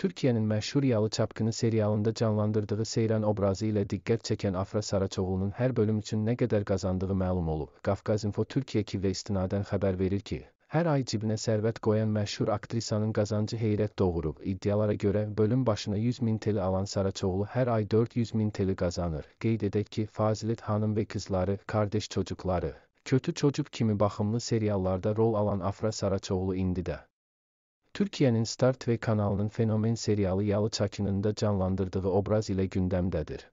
Türkiyənin məşhur Yalı Çapkını serialında canlandırdığı Seyran obrazı ilə diqqət çəkən Afra Saraçoğlunun hər bölüm üçün nə qədər qazandığı məlum olub. Qafqazinfo Türkiyə Kivə istinadən xəbər verir ki, hər ay cibinə sərvət qoyan məşhur aktrisanın qazancı heyrət doğurub. İddialara görə bölüm başına 100 min teli alan Saraçoğlu hər ay 400 min teli qazanır. Qeyd edək ki, Fazilət xanım və qızları, kardeş çocukları, kötü çocuk kimi baxımlı seriallarda rol alan Afra Saraçoğlu indi də Türkiye'nin Star Trek kanalının fenomen serialı Yalı Çakı'nın da canlandırdığı obraz ile gündemdedir.